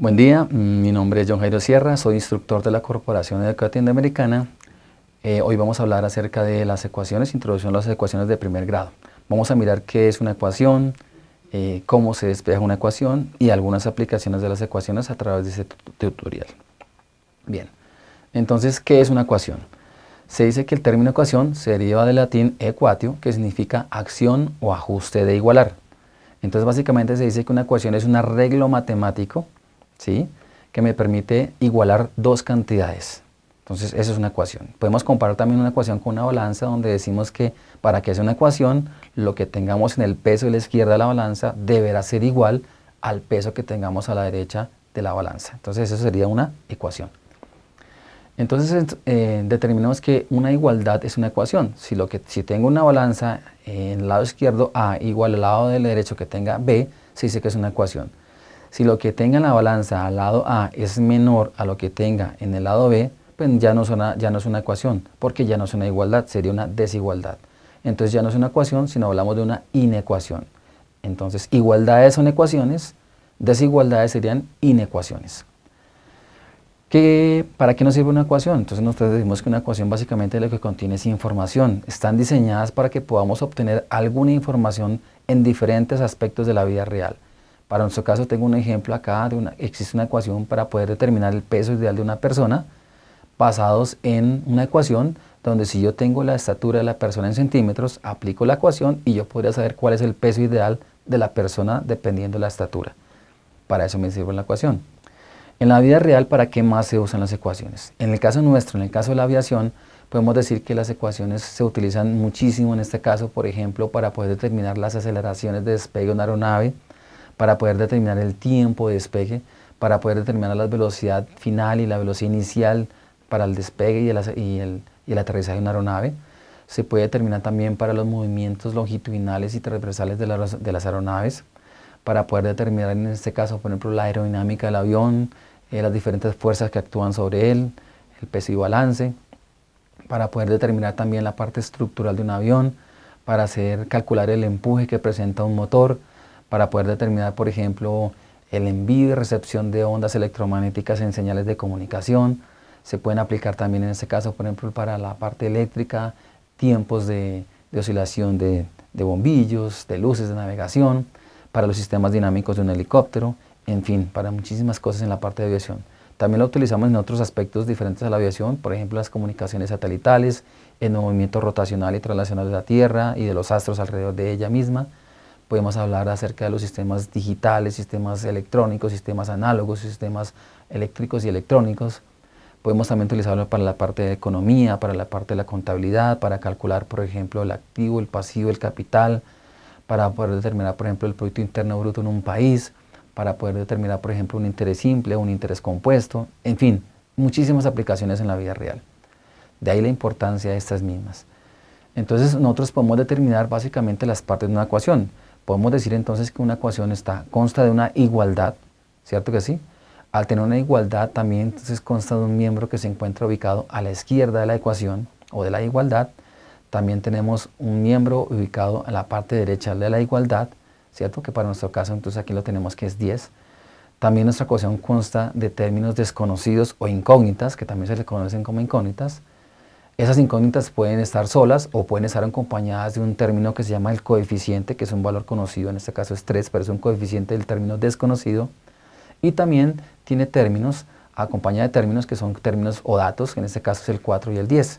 Buen día, mm, mi nombre es John Jairo Sierra, soy instructor de la Corporación Educativa Americana. Eh, hoy vamos a hablar acerca de las ecuaciones, introducción a las ecuaciones de primer grado. Vamos a mirar qué es una ecuación, eh, cómo se despeja una ecuación y algunas aplicaciones de las ecuaciones a través de este tutorial. Bien, entonces, ¿qué es una ecuación? Se dice que el término ecuación se deriva del latín equatio, que significa acción o ajuste de igualar. Entonces, básicamente se dice que una ecuación es un arreglo matemático que me permite igualar dos cantidades. Entonces, esa es una ecuación. Podemos comparar también una ecuación con una balanza donde decimos que para que sea una ecuación, lo que tengamos en el peso de la izquierda de la balanza deberá ser igual al peso que tengamos a la derecha de la balanza. Entonces, eso sería una ecuación. Entonces, eh, determinamos que una igualdad es una ecuación. Si, lo que, si tengo una balanza en el lado izquierdo A igual al lado del derecho que tenga B, se dice que es una ecuación. Si lo que tenga en la balanza al lado A es menor a lo que tenga en el lado B, pues ya no, es una, ya no es una ecuación, porque ya no es una igualdad, sería una desigualdad. Entonces ya no es una ecuación, sino hablamos de una inecuación. Entonces igualdades son ecuaciones, desigualdades serían inecuaciones. ¿Para qué nos sirve una ecuación? Entonces nosotros decimos que una ecuación básicamente lo que contiene es información. Están diseñadas para que podamos obtener alguna información en diferentes aspectos de la vida real. Para nuestro caso tengo un ejemplo acá, de una, existe una ecuación para poder determinar el peso ideal de una persona basados en una ecuación donde si yo tengo la estatura de la persona en centímetros, aplico la ecuación y yo podría saber cuál es el peso ideal de la persona dependiendo de la estatura. Para eso me sirve la ecuación. En la vida real, ¿para qué más se usan las ecuaciones? En el caso nuestro, en el caso de la aviación, podemos decir que las ecuaciones se utilizan muchísimo en este caso, por ejemplo, para poder determinar las aceleraciones de despegue de una aeronave, para poder determinar el tiempo de despegue, para poder determinar la velocidad final y la velocidad inicial para el despegue y el, aterrizaje de una aeronave. Se puede determinar también para los movimientos longitudinales y transversales de, las aeronaves, para poder determinar en este caso, por ejemplo, la aerodinámica del avión, eh, las diferentes fuerzas que actúan sobre él, el peso y balance, para poder determinar también la parte estructural de un avión, para hacer calcular el empuje que presenta un motor, para poder determinar, por ejemplo, el envío y recepción de ondas electromagnéticas en señales de comunicación. Se pueden aplicar también en este caso, por ejemplo, para la parte eléctrica, tiempos de, oscilación de, de, bombillos, de luces de navegación, para los sistemas dinámicos de un helicóptero, en fin, para muchísimas cosas en la parte de aviación. También lo utilizamos en otros aspectos diferentes a la aviación, por ejemplo, las comunicaciones satelitales, el movimiento rotacional y traslacional de la Tierra y de los astros alrededor de ella misma, podemos hablar acerca de los sistemas digitales, sistemas electrónicos, sistemas análogos, sistemas eléctricos y electrónicos. Podemos también utilizarlo para la parte de economía, para la parte de la contabilidad, para calcular, por ejemplo, el activo, el pasivo, el capital, para poder determinar, por ejemplo, el Producto Interno Bruto en un país, para poder determinar, por ejemplo, un interés simple, un interés compuesto, en fin, muchísimas aplicaciones en la vida real. De ahí la importancia de estas mismas. Entonces nosotros podemos determinar básicamente las partes de una ecuación. Podemos decir entonces que una ecuación está, consta de una igualdad, ¿cierto que sí? Al tener una igualdad también entonces consta de un miembro que se encuentra ubicado a la izquierda de la ecuación o de la igualdad. También tenemos un miembro ubicado a la parte derecha de la igualdad, ¿cierto? Que para nuestro caso entonces aquí lo tenemos que es 10. También nuestra ecuación consta de términos desconocidos o incógnitas, que también se le conocen como incógnitas. Esas incógnitas pueden estar solas o pueden estar acompañadas de un término que se llama el coeficiente, que es un valor conocido, en este caso es 3, pero es un coeficiente del término desconocido. Y también tiene términos, acompañada de términos que son términos o datos, que en este caso es el 4 y el 10.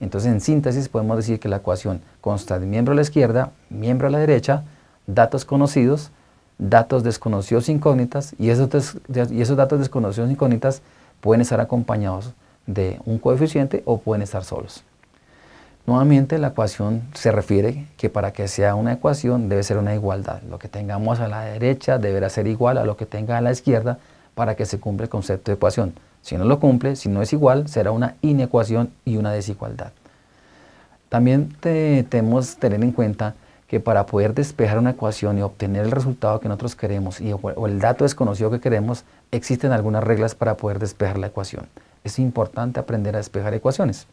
Entonces, en síntesis, podemos decir que la ecuación consta de miembro a la izquierda, miembro a la derecha, datos conocidos, datos desconocidos incógnitas, y esos, y esos datos desconocidos incógnitas pueden estar acompañados de un coeficiente o pueden estar solos. Nuevamente la ecuación se refiere que para que sea una ecuación debe ser una igualdad. Lo que tengamos a la derecha deberá ser igual a lo que tenga a la izquierda para que se cumpla el concepto de ecuación. Si no lo cumple, si no es igual, será una inecuación y una desigualdad. También tenemos que tener en cuenta que para poder despejar una ecuación y obtener el resultado que nosotros queremos y, o el dato desconocido que queremos, existen algunas reglas para poder despejar la ecuación. Es importante aprender a despejar ecuaciones.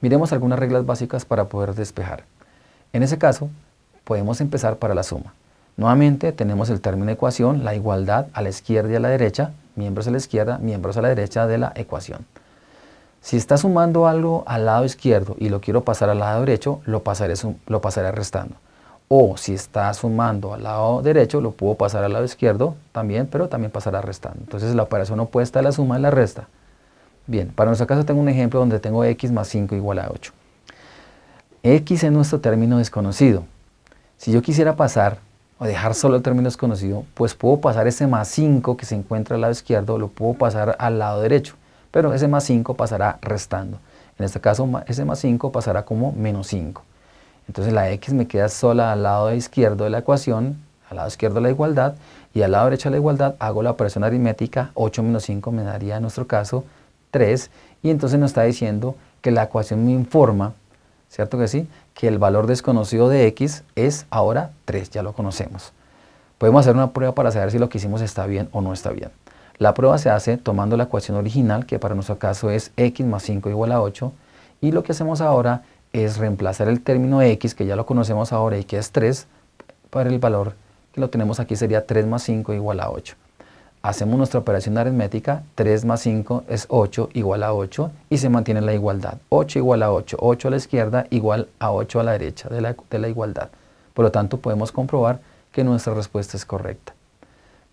Miremos algunas reglas básicas para poder despejar. En ese caso, podemos empezar para la suma. Nuevamente tenemos el término ecuación, la igualdad a la izquierda y a la derecha, miembros a la izquierda, miembros a la derecha de la ecuación. Si está sumando algo al lado izquierdo y lo quiero pasar al lado derecho, lo pasaré restando o si está sumando al lado derecho, lo puedo pasar al lado izquierdo también, pero también pasará restando. Entonces la operación opuesta a la suma es la resta. Bien, para nuestro caso tengo un ejemplo donde tengo x más 5 igual a 8. x es nuestro término desconocido. Si yo quisiera pasar o dejar solo el término desconocido, pues puedo pasar ese más 5 que se encuentra al lado izquierdo, lo puedo pasar al lado derecho, pero ese más 5 pasará restando. En este caso, ese más 5 pasará como menos 5. Entonces la x me queda sola al lado izquierdo de la ecuación, al lado izquierdo la igualdad, y al lado derecho de la igualdad hago la operación aritmética, 8 menos 5 me daría en nuestro caso 3, y entonces nos está diciendo que la ecuación me informa, ¿cierto que sí? Que el valor desconocido de x es ahora 3, ya lo conocemos. Podemos hacer una prueba para saber si lo que hicimos está bien o no está bien. La prueba se hace tomando la ecuación original, que para nuestro caso es x más 5 igual a 8, y lo que hacemos ahora es reemplazar el término x, que ya lo conocemos ahora y que es 3, para el valor que lo tenemos aquí sería 3 más 5 igual a 8. Hacemos nuestra operación aritmética, 3 más 5 es 8 igual a 8 y se mantiene la igualdad. 8 igual a 8, 8 a la izquierda igual a 8 a la derecha de la, de la igualdad. Por lo tanto podemos comprobar que nuestra respuesta es correcta.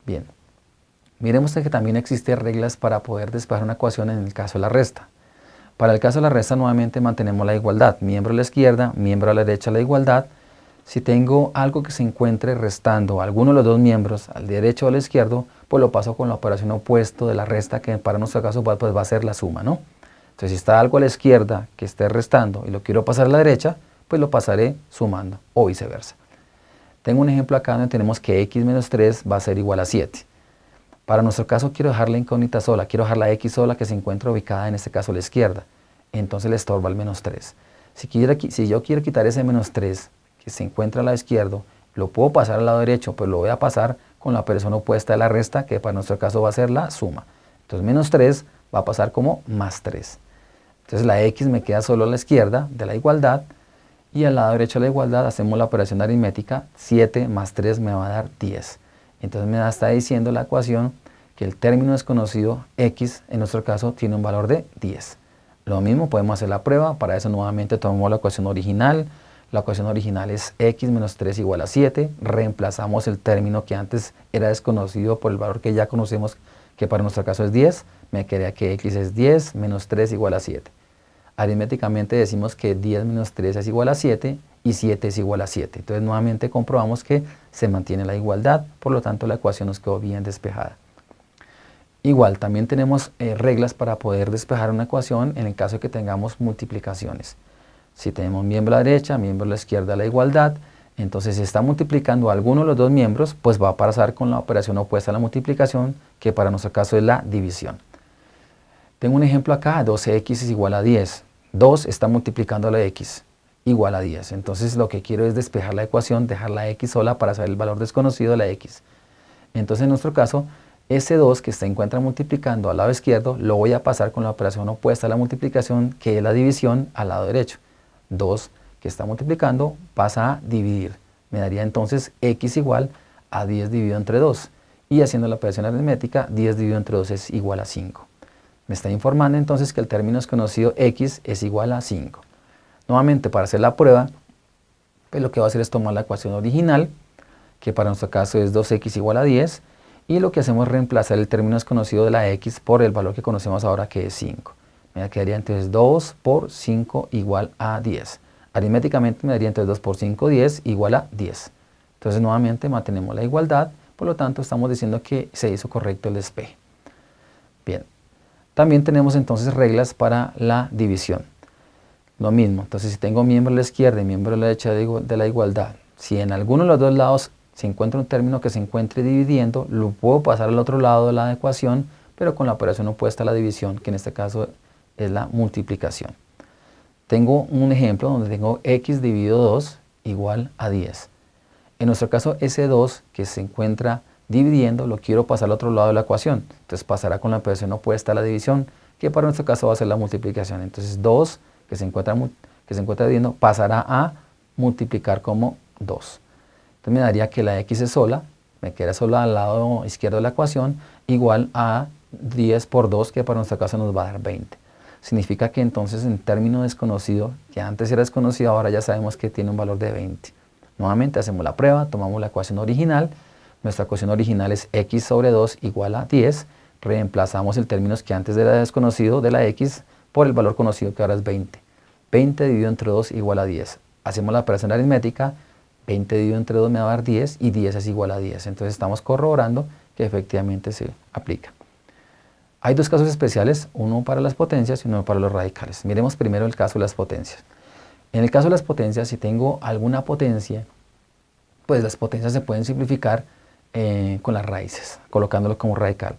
Bien, miremos que también existen reglas para poder despejar una ecuación en el caso de la resta. Para el caso de la resta nuevamente mantenemos la igualdad, miembro a la izquierda, miembro a la derecha la igualdad. Si tengo algo que se encuentre restando alguno de los dos miembros, al derecho o al izquierdo, pues lo paso con la operación opuesta de la resta, que para nuestro caso pues, pues, va a ser la suma, ¿no? Entonces, si está algo a la izquierda que esté restando y lo quiero pasar a la derecha, pues lo pasaré sumando o viceversa. Tengo un ejemplo acá donde tenemos que x menos 3 va a ser igual a 7. Para nuestro caso quiero dejar la incógnita sola, quiero dejar la x sola que se encuentra ubicada en este caso a la izquierda. Entonces le estorba el menos 3. Si, si yo quiero quitar ese menos 3 que se encuentra al lado izquierdo, lo puedo pasar al lado derecho, pero lo voy a pasar con la persona opuesta de la resta, que para nuestro caso va a ser la suma. Entonces menos 3 va a pasar como más 3. Entonces la x me queda solo a la izquierda de la igualdad y al lado derecho de la igualdad hacemos la operación aritmética, 7 más 3 me va a dar 10. Entonces me está diciendo la ecuación que el término desconocido x, en nuestro caso, tiene un valor de 10. Lo mismo podemos hacer la prueba, para eso nuevamente tomamos la ecuación original, la ecuación original es x menos 3 igual a 7, reemplazamos el término que antes era desconocido por el valor que ya conocemos, que para nuestro caso es 10, me queda que x es 10 menos 3 igual a 7. Aritméticamente decimos que 10 menos 3 es igual a 7, y 7 es igual a 7. Entonces nuevamente comprobamos que se mantiene la igualdad, por lo tanto la ecuación nos quedó bien despejada. Igual, también tenemos eh, reglas para poder despejar una ecuación en el caso de que tengamos multiplicaciones. Si tenemos miembro a la derecha, miembro a la izquierda, la igualdad, entonces si está multiplicando alguno de los dos miembros, pues va a pasar con la operación opuesta a la multiplicación, que para nuestro caso es la división. Tengo un ejemplo acá, 12x es igual a 10. 2 está multiplicando a la x igual a 10. Entonces lo que quiero es despejar la ecuación, dejar la x sola para saber el valor desconocido de la x. Entonces en nuestro caso, ese 2 que se encuentra multiplicando al lado izquierdo, lo voy a pasar con la operación opuesta a la multiplicación, que es la división al lado derecho. 2 que está multiplicando pasa a dividir. Me daría entonces x igual a 10 dividido entre 2. Y haciendo la operación aritmética, 10 dividido entre 2 es igual a 5. Me está informando entonces que el término desconocido x es igual a 5. Nuevamente, para hacer la prueba, pues lo que va a hacer es tomar la ecuación original, que para nuestro caso es 2x igual a 10, y lo que hacemos es reemplazar el término desconocido de la x por el valor que conocemos ahora, que es 5. Me quedaría entonces 2 por 5 igual a 10. Aritméticamente me daría entonces 2 por 5, 10, igual a 10. Entonces nuevamente mantenemos la igualdad, por lo tanto estamos diciendo que se hizo correcto el despeje. Bien, también tenemos entonces reglas para la división. Lo mismo. Entonces, si tengo miembro a la izquierda y miembro a la derecha de la igualdad, si en alguno de los dos lados se encuentra un término que se encuentre dividiendo, lo puedo pasar al otro lado de la ecuación, pero con la operación opuesta a la división, que en este caso es la multiplicación. Tengo un ejemplo donde tengo x dividido 2 igual a 10. En nuestro caso, ese 2 que se encuentra dividiendo, lo quiero pasar al otro lado de la ecuación. Entonces pasará con la operación opuesta a la división, que para nuestro caso va a ser la multiplicación. Entonces 2 que se encuentra, que se encuentra viendo pasará a multiplicar como 2. Entonces me daría que la x es sola, me queda sola al lado izquierdo de la ecuación, igual a 10 por 2, que para nuestra caso nos va a dar 20. Significa que entonces en término desconocido, que antes era desconocido, ahora ya sabemos que tiene un valor de 20. Nuevamente hacemos la prueba, tomamos la ecuación original, nuestra ecuación original es x sobre 2 igual a 10, reemplazamos el término que antes era desconocido de la x por el valor conocido que ahora es 20. 20 dividido entre 2 igual a 10. Hacemos la operación aritmética, 20 dividido entre 2 me va a dar 10 y 10 es igual a 10. Entonces estamos corroborando que efectivamente se aplica. Hay dos casos especiales, uno para las potencias y uno para los radicales. Miremos primero el caso de las potencias. En el caso de las potencias, si tengo alguna potencia, pues las potencias se pueden simplificar eh, con las raíces, colocándolo como radical.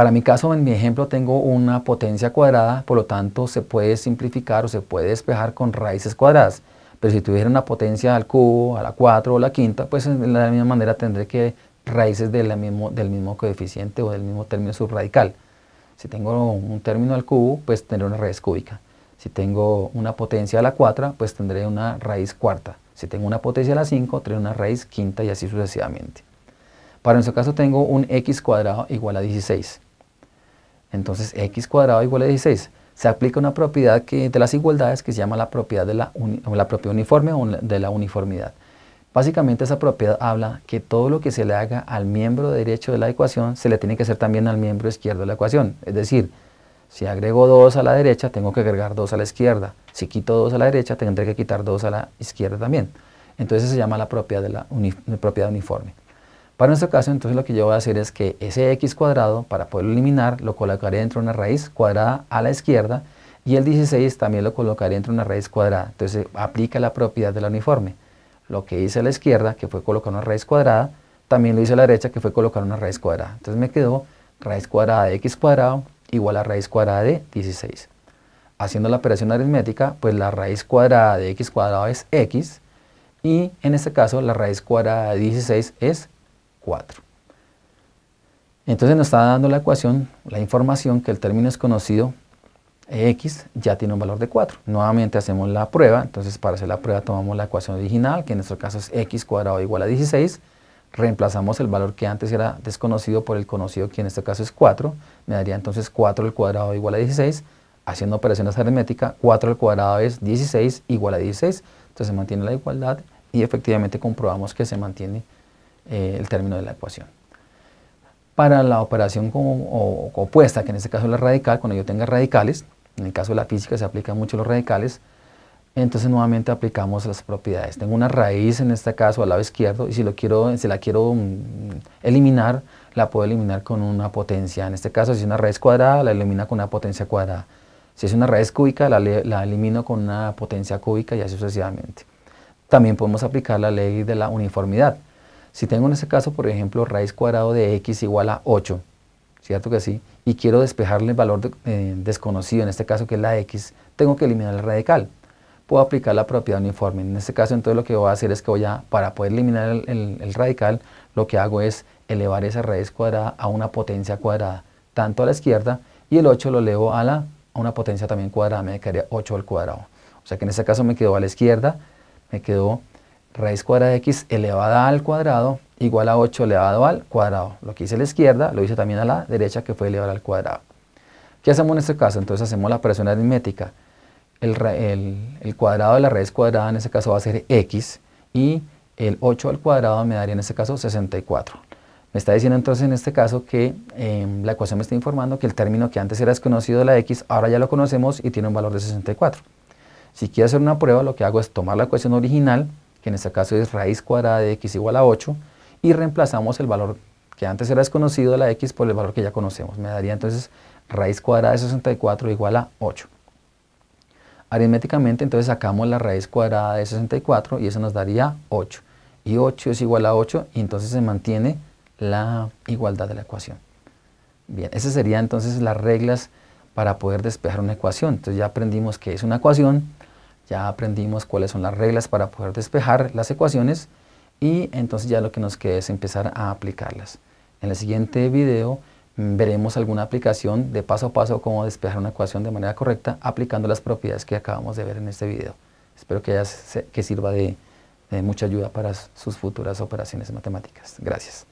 Para mi caso, en mi ejemplo, tengo una potencia cuadrada, por lo tanto se puede simplificar o se puede despejar con raíces cuadradas. Pero si tuviera una potencia al cubo, a la 4 o la quinta, pues de la misma manera tendré que raíces del mismo coeficiente o del mismo término subradical. Si tengo un término al cubo, pues tendré una raíz cúbica. Si tengo una potencia a la 4, pues tendré una raíz cuarta. Si tengo una potencia a la 5, tendré una raíz quinta y así sucesivamente. Para nuestro caso tengo un x cuadrado igual a 16. Entonces x cuadrado igual a 16. Se aplica una propiedad que, de las igualdades que se llama la propiedad de la, propiedad uniforme o de la uniformidad. Básicamente esa propiedad habla que todo lo que se le haga al miembro derecho de la ecuación se le tiene que hacer también al miembro izquierdo de la ecuación. Es decir, si agrego 2 a la derecha, tengo que agregar 2 a la izquierda. Si quito 2 a la derecha, tendré que quitar 2 a la izquierda también. Entonces se llama la propiedad, de la propiedad uniforme. Para nuestro caso, entonces lo que yo voy a hacer es que ese x cuadrado, para poderlo eliminar, lo colocaré dentro de una raíz cuadrada a la izquierda y el 16 también lo colocaré dentro de una raíz cuadrada. Entonces aplica la propiedad del uniforme. Lo que hice a la izquierda, que fue colocar una raíz cuadrada, también lo hice a la derecha, que fue colocar una raíz cuadrada. Entonces me quedó raíz cuadrada de x cuadrado igual a raíz cuadrada de 16. Haciendo la operación aritmética, pues la raíz cuadrada de x cuadrado es x, y en este caso la raíz cuadrada de 16 es 4. Entonces nos está dando la ecuación, la información que el término es conocido x ya tiene un valor de 4. Nuevamente hacemos la prueba, entonces para hacer la prueba tomamos la ecuación original, que en nuestro caso es x cuadrado igual a 16, reemplazamos el valor que antes era desconocido por el conocido, que en este caso es 4, me daría entonces 4 al cuadrado igual a 16, haciendo operaciones aritméticas, 4 al cuadrado es 16 igual a 16, entonces se mantiene la igualdad y efectivamente comprobamos que se mantiene eh, el término de la ecuación. Para la operación opuesta, que en este caso es la radical, cuando yo tenga radicales, en el caso de la física se aplican mucho los radicales, entonces nuevamente aplicamos las propiedades. Tengo una raíz en este caso al lado izquierdo y si, lo quiero, la quiero mm, eliminar, la puedo eliminar con una potencia. En este caso, si es una raíz cuadrada, la elimino con una potencia cuadrada. Si es una raíz cúbica, la, la elimino con una potencia cúbica y así sucesivamente. También podemos aplicar la ley de la uniformidad. Si tengo en este caso, por ejemplo, raíz cuadrada de x igual a 8, ¿cierto que sí? Y quiero despejarle el valor eh, desconocido, en este caso que es la x, tengo que eliminar el radical. Puedo aplicar la propiedad uniforme. En este caso, entonces lo que voy a hacer es que voy a, para poder eliminar el, radical, lo que hago es elevar esa raíz cuadrada a una potencia cuadrada, tanto a la izquierda, y el 8 lo elevo a, la, a una potencia también cuadrada, me quedaría 8 al cuadrado. O sea que en este caso me quedó a la izquierda, me quedó raíz cuadrada de x elevada al cuadrado igual a 8 elevado al cuadrado. Lo que hice a la izquierda lo hice también a la derecha que fue elevada al cuadrado. ¿Qué hacemos en este caso? Entonces hacemos la operación aritmética. El, cuadrado de la raíz cuadrada en este caso va a ser x y el 8 al cuadrado me daría en este caso 64. Me está diciendo entonces en este caso que em, la ecuación me está informando que el término que antes era desconocido de la x, ahora ya lo conocemos y tiene un valor de 64. Si quiero hacer una prueba, lo que hago es tomar la ecuación original, que en este caso es raíz cuadrada de x igual a 8, y reemplazamos el valor que antes era desconocido de la x por el valor que ya conocemos. Me daría entonces raíz cuadrada de 64 igual a 8. Aritméticamente entonces sacamos la raíz cuadrada de 64 y eso nos daría 8. Y 8 es igual a 8 y entonces se mantiene la igualdad de la ecuación. Bien, esas serían entonces las reglas para poder despejar una ecuación. Entonces ya aprendimos que es una ecuación, ya aprendimos cuáles son las reglas para poder despejar las ecuaciones y entonces ya lo que nos queda es empezar a aplicarlas. En el siguiente video mm, veremos alguna aplicación de paso a paso cómo despejar una ecuación de manera correcta aplicando las propiedades que acabamos de ver en este video. Espero que, que sirva de mucha ayuda para sus futuras operaciones matemáticas. Gracias.